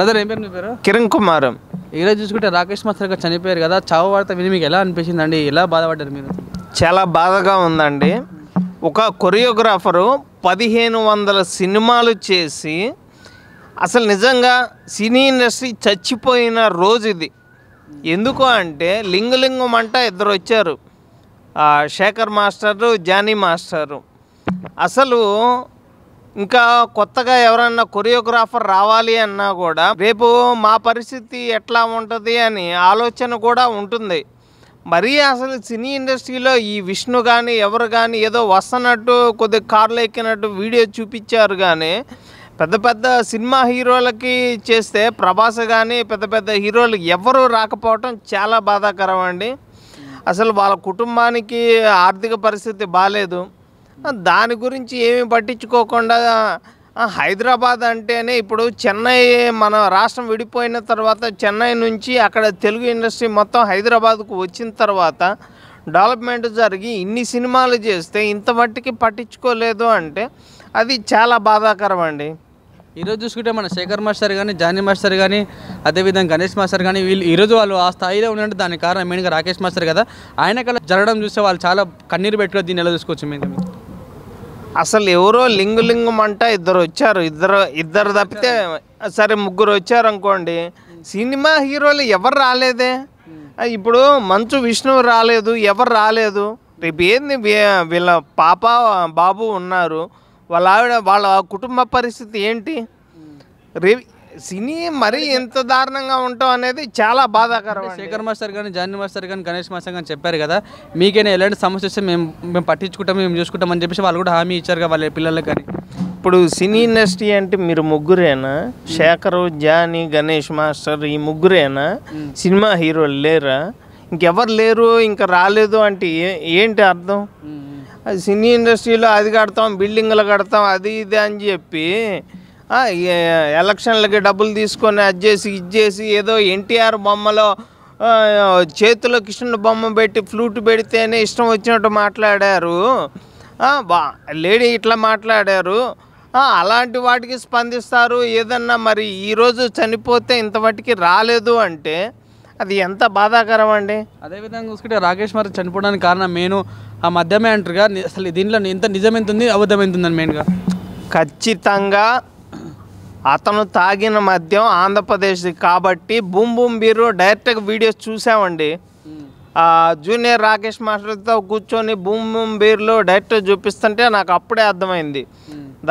brother ఏం పేరు మీ పేరు కిరణ్ కుమార్ ఈరోజు చూసుకుంటే రాకేష్ మాస్టర్ గారు చనిపోయారు కదా చావు వార్త విని మీకు ఎలా అనిపించింది అండి ఎలా బాధపడ్డారు మీరు చాలా బాధగా ఉందండి ఒక కొరియోగ్రాఫరు పదిహేను వందల సినిమాలు చేసి అసలు నిజంగా సినీ ఇండస్ట్రీ చచ్చిపోయిన రోజు ఇది ఎందుకు అంటే లింగులింగం అంట ఇద్దరు వచ్చారు శేఖర్ మాస్టరు జానీ మాస్టరు అసలు ఇంకా కొత్తగా ఎవరన్నా కొరియోగ్రాఫర్ రావాలి అన్నా కూడా రేపు మా పరిస్థితి ఎట్లా ఉంటుంది అని ఆలోచన కూడా ఉంటుంది మరీ అసలు సినీ ఇండస్ట్రీలో ఈ విష్ణు కానీ ఎవరు కానీ ఏదో వస్తున్నట్టు కొద్ది కార్లు ఎక్కినట్టు వీడియో చూపించారు కానీ పెద్ద పెద్ద సినిమా హీరోలకి చేస్తే ప్రభాస్ కానీ పెద్ద పెద్ద హీరోలు ఎవరు రాకపోవటం చాలా బాధాకరం అండి అసలు వాళ్ళ కుటుంబానికి ఆర్థిక పరిస్థితి బాగాలేదు దాని గురించి ఏమి పట్టించుకోకుండా హైదరాబాద్ అంటేనే ఇప్పుడు చెన్నై మన రాష్ట్రం విడిపోయిన తర్వాత చెన్నై నుంచి అక్కడ తెలుగు ఇండస్ట్రీ మొత్తం హైదరాబాద్కు వచ్చిన తర్వాత డెవలప్మెంట్ జరిగి ఇన్ని సినిమాలు చేస్తే ఇంత మట్టికి పట్టించుకోలేదు అంటే అది చాలా బాధాకరం అండి ఈరోజు చూసుకుంటే మన శేఖర్ మాస్టర్ కానీ జానీ మాస్టర్ కానీ అదేవిధంగా గణేష్ మాస్టర్ కానీ వీళ్ళు ఈరోజు వాళ్ళు ఆ స్థాయిలో ఉన్నట్టు దానికి కారణం మెయిన్గా రాకేష్ మాస్టర్ కదా ఆయన కల జరగడం చూస్తే వాళ్ళు చాలా కన్నీరు పెట్టుకో దీన్ని ఎలా చూసుకోవచ్చు మేము అసలు ఎవరో లింగు లింగం అంట ఇద్దరు వచ్చారు ఇద్దరు ఇద్దరు తప్పితే సరే ముగ్గురు వచ్చారు అనుకోండి సినిమా హీరోలు ఎవరు రాలేదే ఇప్పుడు మంచు విష్ణు రాలేదు ఎవరు రాలేదు రేపు ఏంది వీళ్ళ పాప బాబు ఉన్నారు వాళ్ళ ఆవిడ వాళ్ళ కుటుంబ పరిస్థితి ఏంటి రేపు సినీ మరీ ఎంత దారుణంగా ఉంటాం అనేది చాలా బాధాకరం శేఖర్ మాస్టర్ కానీ జాని మాస్టర్ కానీ గణేష్ మాస్టర్ కానీ చెప్పారు కదా మీకైనా ఎలాంటి సమస్య వస్తే మేము మేము పట్టించుకుంటాం మేము చూసుకుంటాం అని చెప్పేసి వాళ్ళు కూడా హామీ ఇచ్చారు కదా వాళ్ళ పిల్లలకు కానీ ఇప్పుడు సినీ ఇండస్ట్రీ అంటే మీరు ముగ్గురేనా శేఖరు జానీ గణేష్ మాస్టర్ ఈ ముగ్గురేనా సినిమా హీరోలు లేరా ఇంకెవరు లేరు ఇంకా రాలేదు అంటే ఏంటి అర్థం సినీ ఇండస్ట్రీలో అది కడతాం బిల్డింగ్లు కడతాం అది ఇది అని చెప్పి ఎలక్షన్లకి డబ్బులు తీసుకొని అది చేసి ఇది చేసి ఏదో ఎన్టీఆర్ బొమ్మలో చేతిలో కృష్ణుడు బొమ్మ పెట్టి ఫ్లూట్ పెడితేనే ఇష్టం వచ్చినట్టు మాట్లాడారు బా లేడీ ఇట్లా మాట్లాడారు అలాంటి వాటికి స్పందిస్తారు ఏదన్నా మరి ఈరోజు చనిపోతే ఇంతవటికి రాలేదు అంటే అది ఎంత బాధాకరం అండి అదేవిధంగా చూసుకుంటే రాకేష్ మరి చనిపోవడానికి కారణం మెయిన్ ఆ మధ్యమే అంటారుగా అసలు దీంట్లో ఇంత ఎంత ఉంది అబద్ధం మెయిన్గా ఖచ్చితంగా అతను తాగిన మద్యం ఆంధ్రప్రదేశ్ కాబట్టి బూమ్ బూమ్ బీరు డైరెక్ట్గా వీడియోస్ చూసామండి జూనియర్ రాకేష్ మాస్టర్తో కూర్చొని బూమ్ బూమ్ బీర్లు డైరెక్ట్ చూపిస్తుంటే నాకు అప్పుడే అర్థమైంది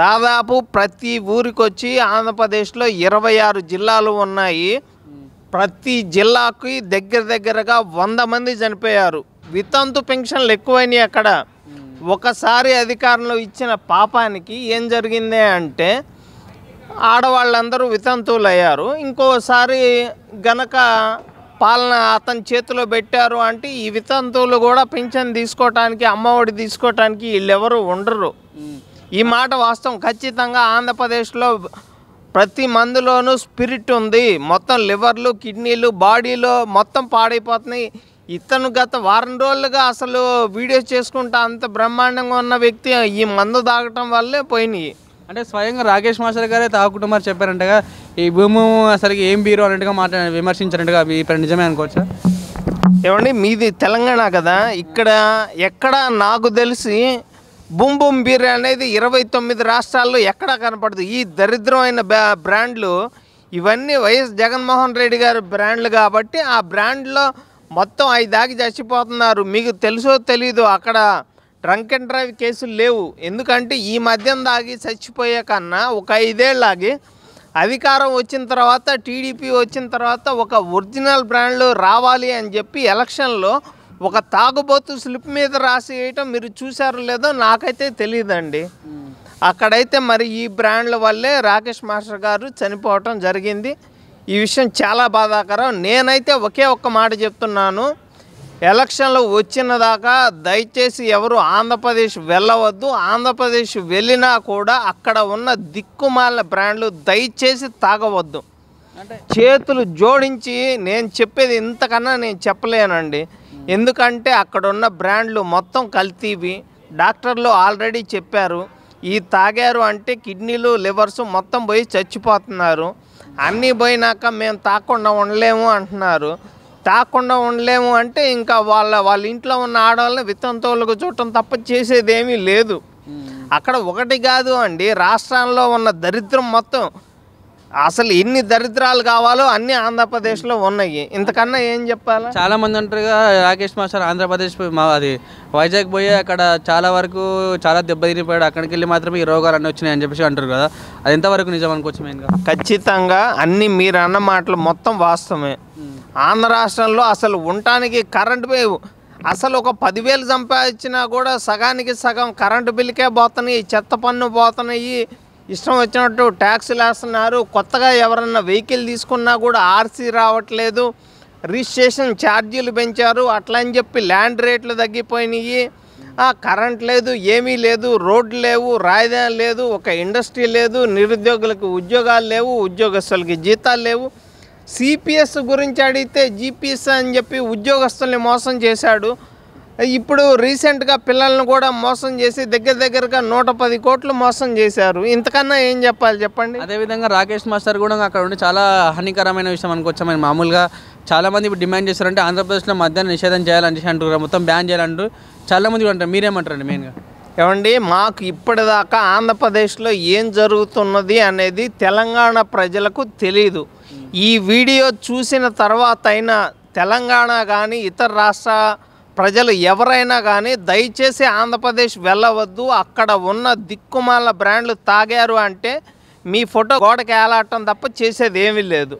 దాదాపు ప్రతి ఊరికి వచ్చి ఆంధ్రప్రదేశ్లో ఇరవై ఆరు జిల్లాలు ఉన్నాయి ప్రతి జిల్లాకి దగ్గర దగ్గరగా వంద మంది చనిపోయారు వితంతు పెన్షన్లు ఎక్కువైనాయి అక్కడ ఒకసారి అధికారంలో ఇచ్చిన పాపానికి ఏం జరిగింది అంటే ఆడవాళ్ళందరూ వితంతువులయ్యారు ఇంకోసారి గనక పాలన అతని చేతిలో పెట్టారు అంటే ఈ వితంతువులు కూడా పింఛన్ తీసుకోవటానికి అమ్మఒడి తీసుకోవటానికి వీళ్ళెవరూ ఉండరు ఈ మాట వాస్తవం ఖచ్చితంగా ఆంధ్రప్రదేశ్లో ప్రతి మందులోనూ స్పిరిట్ ఉంది మొత్తం లివర్లు కిడ్నీలు బాడీలో మొత్తం పాడైపోతున్నాయి ఇతను గత వారం రోజులుగా అసలు వీడియోస్ చేసుకుంటా అంత బ్రహ్మాండంగా ఉన్న వ్యక్తి ఈ మందు తాగటం వల్లే పోయినాయి అంటే స్వయంగా రాకేష్ మాస్టర్ గారే తాగుకుంటూ చెప్పారంటగా ఈ భూము అసలు ఏం బీరు అన్నట్టుగా మాట్లాడి విమర్శించారంటగా ఇప్పుడు నిజమే అనుకోవచ్చా ఏమండి మీది తెలంగాణ కదా ఇక్కడ ఎక్కడ నాకు తెలిసి బుమ్ బుమ్ బీర్ అనేది ఇరవై తొమ్మిది రాష్ట్రాల్లో ఎక్కడా కనపడదు ఈ దరిద్రమైన బ్రాండ్లు ఇవన్నీ వైఎస్ జగన్మోహన్ రెడ్డి గారి బ్రాండ్లు కాబట్టి ఆ బ్రాండ్లో మొత్తం ఐదాకి దాగి చచ్చిపోతున్నారు మీకు తెలుసో తెలీదు అక్కడ ట్రంక్ అండ్ డ్రైవ్ కేసులు లేవు ఎందుకంటే ఈ మద్యం దాగి చచ్చిపోయే కన్నా ఒక ఐదేళ్ళాగి అధికారం వచ్చిన తర్వాత టీడీపీ వచ్చిన తర్వాత ఒక ఒరిజినల్ బ్రాండ్లు రావాలి అని చెప్పి ఎలక్షన్లో ఒక తాగుబోతు స్లిప్ మీద రాసి వేయటం మీరు చూసారో లేదో నాకైతే తెలియదండి అక్కడైతే మరి ఈ బ్రాండ్ల వల్లే రాకేష్ మాస్టర్ గారు చనిపోవటం జరిగింది ఈ విషయం చాలా బాధాకరం నేనైతే ఒకే ఒక్క మాట చెప్తున్నాను ఎలక్షన్లు వచ్చిన దాకా దయచేసి ఎవరు ఆంధ్రప్రదేశ్ వెళ్ళవద్దు ఆంధ్రప్రదేశ్ వెళ్ళినా కూడా అక్కడ ఉన్న దిక్కుమాల బ్రాండ్లు దయచేసి తాగవద్దు చేతులు జోడించి నేను చెప్పేది ఇంతకన్నా నేను చెప్పలేనండి ఎందుకంటే అక్కడ ఉన్న బ్రాండ్లు మొత్తం కల్తీవి డాక్టర్లు ఆల్రెడీ చెప్పారు ఈ తాగారు అంటే కిడ్నీలు లివర్స్ మొత్తం పోయి చచ్చిపోతున్నారు అన్నీ పోయినాక మేము తాకుండా ఉండలేము అంటున్నారు తాకుండా ఉండలేము అంటే ఇంకా వాళ్ళ వాళ్ళ ఇంట్లో ఉన్న ఆడవాళ్ళని విత్తంతోళ్ళకు చూడటం తప్ప చేసేదేమీ లేదు అక్కడ ఒకటి కాదు అండి రాష్ట్రంలో ఉన్న దరిద్రం మొత్తం అసలు ఎన్ని దరిద్రాలు కావాలో అన్ని ఆంధ్రప్రదేశ్లో ఉన్నాయి ఇంతకన్నా ఏం చెప్పాలి చాలా మంది అంటారుగా రాకేష్ మాస్టర్ ఆంధ్రప్రదేశ్ అది వైజాగ్ పోయి అక్కడ చాలా వరకు చాలా దెబ్బతిరిపోయాడు అక్కడికి వెళ్ళి మాత్రమే ఈ రోగాలు అన్నీ వచ్చినాయి అని చెప్పేసి అంటారు కదా అది ఎంతవరకు నిజం అనుకోవచ్చు మెయిన్గా ఖచ్చితంగా అన్ని మీరు అన్న మాటలు మొత్తం వాస్తవమే ఆంధ్ర రాష్ట్రంలో అసలు ఉండటానికి కరెంటు అసలు ఒక పదివేలు సంపాదించినా కూడా సగానికి సగం కరెంటు బిల్కే పోతున్నాయి చెత్త పన్ను పోతున్నాయి ఇష్టం వచ్చినట్టు ట్యాక్సులు వేస్తున్నారు కొత్తగా ఎవరన్నా వెహికల్ తీసుకున్నా కూడా ఆర్సీ రావట్లేదు రిజిస్ట్రేషన్ ఛార్జీలు పెంచారు అట్లా అని చెప్పి ల్యాండ్ రేట్లు తగ్గిపోయినాయి కరెంట్ లేదు ఏమీ లేదు రోడ్లు లేవు రాజధాని లేదు ఒక ఇండస్ట్రీ లేదు నిరుద్యోగులకు ఉద్యోగాలు లేవు ఉద్యోగస్తులకి జీతాలు లేవు సిపిఎస్ గురించి అడిగితే జీపీఎస్ అని చెప్పి ఉద్యోగస్తుల్ని మోసం చేశాడు ఇప్పుడు రీసెంట్గా పిల్లల్ని కూడా మోసం చేసి దగ్గర దగ్గరగా నూట పది కోట్లు మోసం చేశారు ఇంతకన్నా ఏం చెప్పాలి చెప్పండి అదేవిధంగా రాకేష్ మాస్టర్ కూడా అక్కడ ఉండి చాలా హానికరమైన విషయం అనుకోవచ్చామని మామూలుగా చాలామంది ఇప్పుడు డిమాండ్ చేస్తారంటే ఆంధ్రప్రదేశ్లో మధ్యాహ్నం నిషేధం చేయాలని అంటున్నారు మొత్తం బ్యాన్ చేయాలంటూ చాలామంది అంటారు మీరేమంటారండి మెయిన్గా ఏమండి మాకు ఇప్పటిదాకా ఆంధ్రప్రదేశ్లో ఏం జరుగుతున్నది అనేది తెలంగాణ ప్రజలకు తెలీదు ఈ వీడియో చూసిన తర్వాత అయినా తెలంగాణ కానీ ఇతర రాష్ట్ర ప్రజలు ఎవరైనా కానీ దయచేసి ఆంధ్రప్రదేశ్ వెళ్ళవద్దు అక్కడ ఉన్న దిక్కుమాల బ్రాండ్లు తాగారు అంటే మీ ఫోటో గోడకి ఏలాడటం తప్ప చేసేది ఏమీ లేదు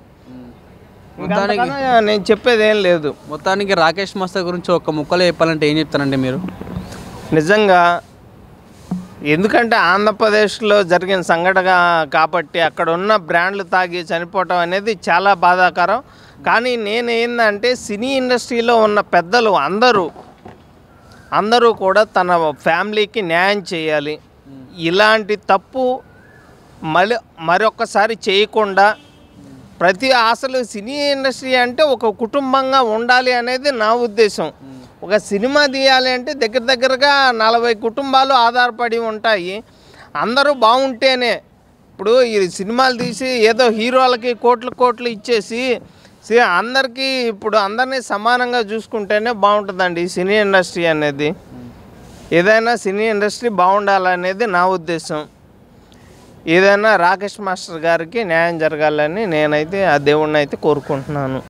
మొత్తానికి నేను చెప్పేది ఏం లేదు మొత్తానికి రాకేష్ మస్తా గురించి ఒక ముక్కలు చెప్పాలంటే ఏం చెప్తానండి మీరు నిజంగా ఎందుకంటే ఆంధ్రప్రదేశ్లో జరిగిన సంఘటన కాబట్టి అక్కడ ఉన్న బ్రాండ్లు తాగి చనిపోవటం అనేది చాలా బాధాకరం కానీ నేను ఏంటంటే సినీ ఇండస్ట్రీలో ఉన్న పెద్దలు అందరూ అందరూ కూడా తన ఫ్యామిలీకి న్యాయం చేయాలి ఇలాంటి తప్పు మరి మరొకసారి చేయకుండా ప్రతి అసలు సినీ ఇండస్ట్రీ అంటే ఒక కుటుంబంగా ఉండాలి అనేది నా ఉద్దేశం ఒక సినిమా తీయాలి అంటే దగ్గర దగ్గరగా నలభై కుటుంబాలు ఆధారపడి ఉంటాయి అందరూ బాగుంటేనే ఇప్పుడు ఈ సినిమాలు తీసి ఏదో హీరోలకి కోట్లు కోట్లు ఇచ్చేసి అందరికీ ఇప్పుడు అందరినీ సమానంగా చూసుకుంటేనే బాగుంటుందండి ఈ సినీ ఇండస్ట్రీ అనేది ఏదైనా సినీ ఇండస్ట్రీ బాగుండాలనేది నా ఉద్దేశం ఏదైనా రాకేష్ మాస్టర్ గారికి న్యాయం జరగాలని నేనైతే ఆ దేవుణ్ణి అయితే కోరుకుంటున్నాను